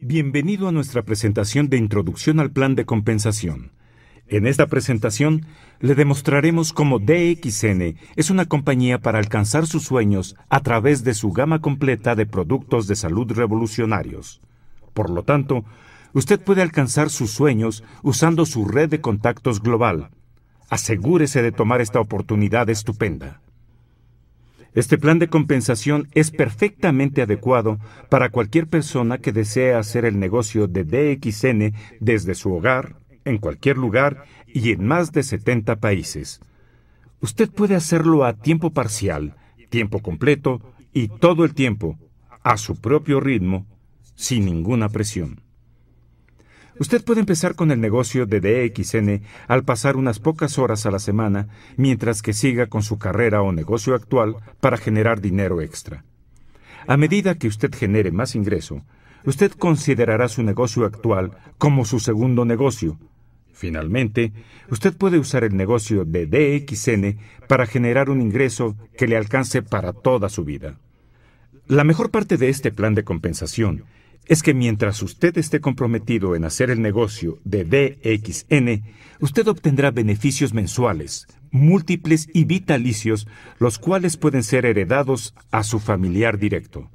Bienvenido a nuestra presentación de Introducción al Plan de Compensación. En esta presentación le demostraremos cómo DXN es una compañía para alcanzar sus sueños a través de su gama completa de productos de salud revolucionarios. Por lo tanto, usted puede alcanzar sus sueños usando su red de contactos global. Asegúrese de tomar esta oportunidad estupenda. Este plan de compensación es perfectamente adecuado para cualquier persona que desee hacer el negocio de DXN desde su hogar, en cualquier lugar y en más de 70 países. Usted puede hacerlo a tiempo parcial, tiempo completo y todo el tiempo, a su propio ritmo, sin ninguna presión. Usted puede empezar con el negocio de DXN al pasar unas pocas horas a la semana mientras que siga con su carrera o negocio actual para generar dinero extra. A medida que usted genere más ingreso, usted considerará su negocio actual como su segundo negocio. Finalmente, usted puede usar el negocio de DXN para generar un ingreso que le alcance para toda su vida. La mejor parte de este plan de compensación es que mientras usted esté comprometido en hacer el negocio de DXN, usted obtendrá beneficios mensuales, múltiples y vitalicios, los cuales pueden ser heredados a su familiar directo.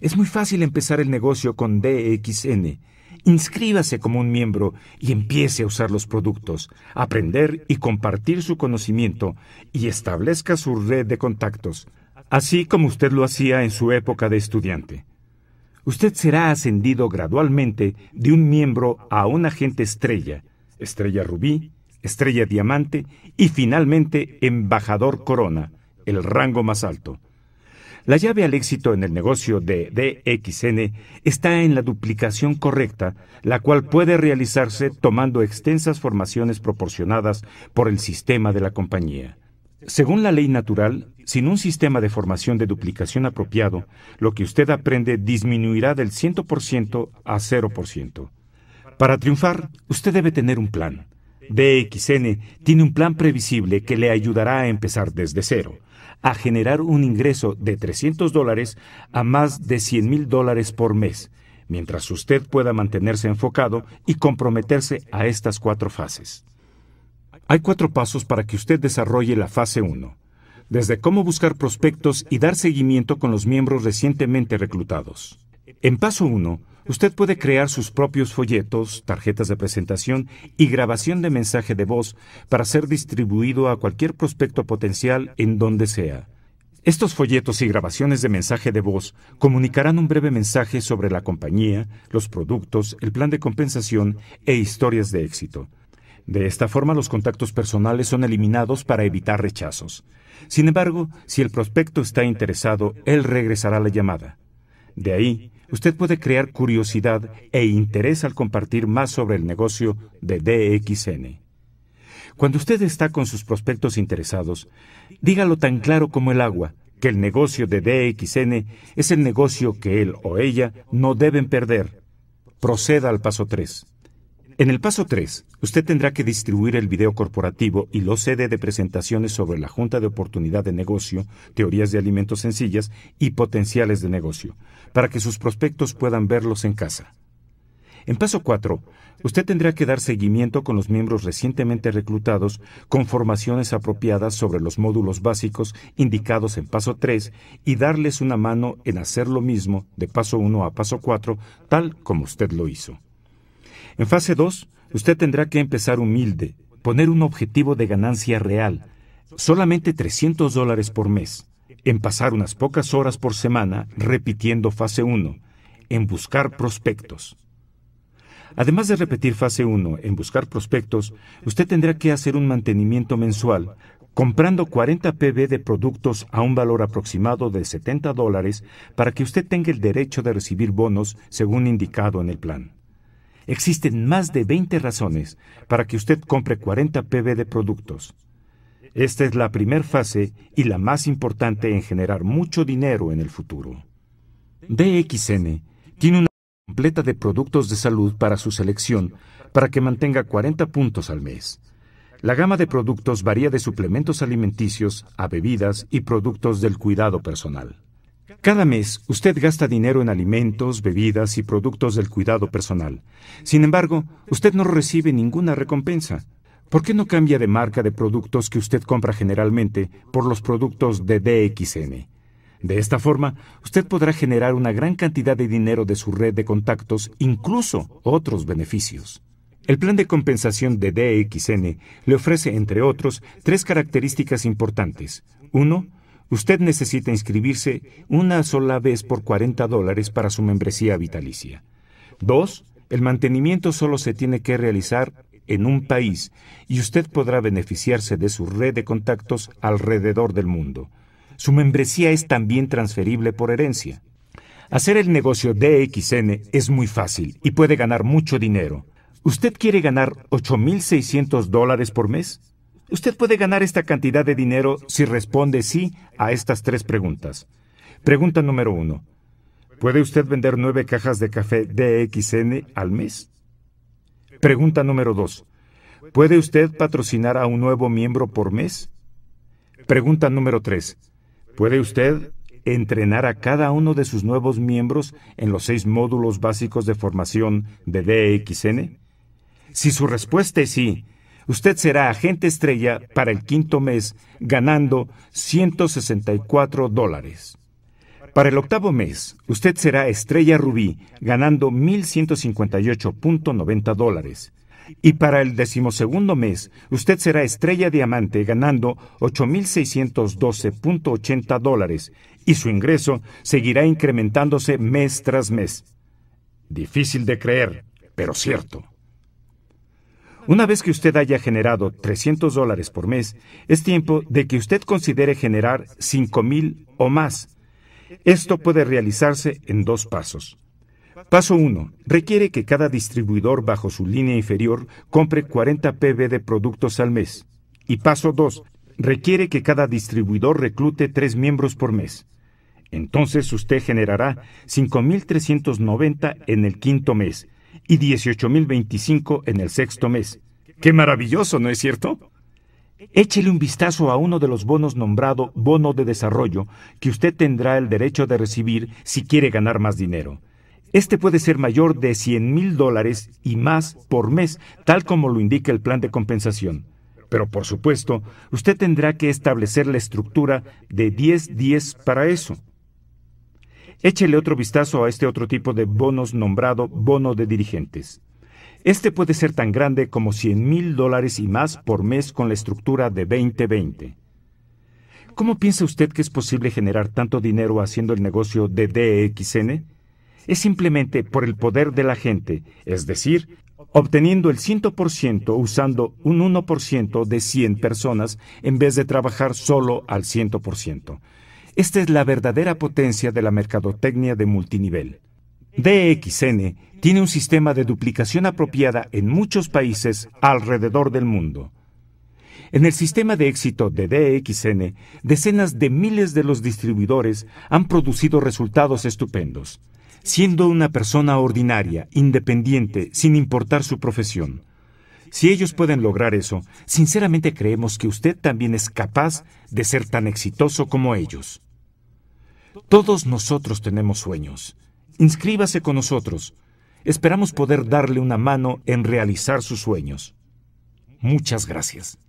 Es muy fácil empezar el negocio con DXN. Inscríbase como un miembro y empiece a usar los productos, aprender y compartir su conocimiento y establezca su red de contactos, así como usted lo hacía en su época de estudiante usted será ascendido gradualmente de un miembro a un agente estrella, estrella rubí, estrella diamante y finalmente embajador corona, el rango más alto. La llave al éxito en el negocio de DXN está en la duplicación correcta, la cual puede realizarse tomando extensas formaciones proporcionadas por el sistema de la compañía. Según la ley natural, sin un sistema de formación de duplicación apropiado, lo que usted aprende disminuirá del 100% a 0%. Para triunfar, usted debe tener un plan. DXN tiene un plan previsible que le ayudará a empezar desde cero, a generar un ingreso de 300 dólares a más de 100 mil dólares por mes, mientras usted pueda mantenerse enfocado y comprometerse a estas cuatro fases. Hay cuatro pasos para que usted desarrolle la fase 1, desde cómo buscar prospectos y dar seguimiento con los miembros recientemente reclutados. En paso 1, usted puede crear sus propios folletos, tarjetas de presentación y grabación de mensaje de voz para ser distribuido a cualquier prospecto potencial en donde sea. Estos folletos y grabaciones de mensaje de voz comunicarán un breve mensaje sobre la compañía, los productos, el plan de compensación e historias de éxito. De esta forma los contactos personales son eliminados para evitar rechazos. Sin embargo, si el prospecto está interesado, él regresará la llamada. De ahí, usted puede crear curiosidad e interés al compartir más sobre el negocio de DXN. Cuando usted está con sus prospectos interesados, dígalo tan claro como el agua, que el negocio de DXN es el negocio que él o ella no deben perder. Proceda al paso 3. En el paso 3, usted tendrá que distribuir el video corporativo y los CD de presentaciones sobre la Junta de Oportunidad de Negocio, teorías de alimentos sencillas y potenciales de negocio, para que sus prospectos puedan verlos en casa. En paso 4, usted tendrá que dar seguimiento con los miembros recientemente reclutados con formaciones apropiadas sobre los módulos básicos indicados en paso 3 y darles una mano en hacer lo mismo de paso 1 a paso 4, tal como usted lo hizo. En fase 2, usted tendrá que empezar humilde, poner un objetivo de ganancia real, solamente 300 dólares por mes, en pasar unas pocas horas por semana repitiendo fase 1, en buscar prospectos. Además de repetir fase 1 en buscar prospectos, usted tendrá que hacer un mantenimiento mensual, comprando 40 PB de productos a un valor aproximado de 70 dólares para que usted tenga el derecho de recibir bonos según indicado en el plan. Existen más de 20 razones para que usted compre 40 PB de productos. Esta es la primera fase y la más importante en generar mucho dinero en el futuro. DXN tiene una completa de productos de salud para su selección para que mantenga 40 puntos al mes. La gama de productos varía de suplementos alimenticios a bebidas y productos del cuidado personal. Cada mes usted gasta dinero en alimentos, bebidas y productos del cuidado personal. Sin embargo, usted no recibe ninguna recompensa. ¿Por qué no cambia de marca de productos que usted compra generalmente por los productos de DXN? De esta forma, usted podrá generar una gran cantidad de dinero de su red de contactos, incluso otros beneficios. El plan de compensación de DXN le ofrece, entre otros, tres características importantes. Uno... Usted necesita inscribirse una sola vez por 40 dólares para su membresía vitalicia. Dos, el mantenimiento solo se tiene que realizar en un país y usted podrá beneficiarse de su red de contactos alrededor del mundo. Su membresía es también transferible por herencia. Hacer el negocio DXN es muy fácil y puede ganar mucho dinero. ¿Usted quiere ganar 8.600 dólares por mes? Usted puede ganar esta cantidad de dinero si responde sí a estas tres preguntas. Pregunta número uno. ¿Puede usted vender nueve cajas de café DXN al mes? Pregunta número dos. ¿Puede usted patrocinar a un nuevo miembro por mes? Pregunta número tres. ¿Puede usted entrenar a cada uno de sus nuevos miembros en los seis módulos básicos de formación de DXN? Si su respuesta es sí, usted será agente estrella para el quinto mes, ganando 164 dólares. Para el octavo mes, usted será estrella rubí, ganando 1.158.90 dólares. Y para el decimosegundo mes, usted será estrella diamante ganando 8.612.80 dólares y su ingreso seguirá incrementándose mes tras mes. Difícil de creer, pero cierto. Una vez que usted haya generado 300 dólares por mes, es tiempo de que usted considere generar 5.000 o más. Esto puede realizarse en dos pasos. Paso 1. Requiere que cada distribuidor bajo su línea inferior compre 40 PB de productos al mes. Y paso 2. Requiere que cada distribuidor reclute 3 miembros por mes. Entonces usted generará 5.390 en el quinto mes y 18.025 en el sexto mes. ¡Qué maravilloso, ¿no es cierto? Échele un vistazo a uno de los bonos nombrado Bono de Desarrollo, que usted tendrá el derecho de recibir si quiere ganar más dinero. Este puede ser mayor de $100,000 mil dólares y más por mes, tal como lo indica el plan de compensación. Pero por supuesto, usted tendrá que establecer la estructura de 10-10 para eso. Échele otro vistazo a este otro tipo de bonos nombrado bono de dirigentes. Este puede ser tan grande como 100 mil dólares y más por mes con la estructura de 2020. ¿Cómo piensa usted que es posible generar tanto dinero haciendo el negocio de DXN? Es simplemente por el poder de la gente, es decir, obteniendo el 100% usando un 1% de 100 personas en vez de trabajar solo al 100%. Esta es la verdadera potencia de la mercadotecnia de multinivel. DXN tiene un sistema de duplicación apropiada en muchos países alrededor del mundo. En el sistema de éxito de DXN, decenas de miles de los distribuidores han producido resultados estupendos, siendo una persona ordinaria, independiente, sin importar su profesión. Si ellos pueden lograr eso, sinceramente creemos que usted también es capaz de ser tan exitoso como ellos. Todos nosotros tenemos sueños. Inscríbase con nosotros. Esperamos poder darle una mano en realizar sus sueños. Muchas gracias.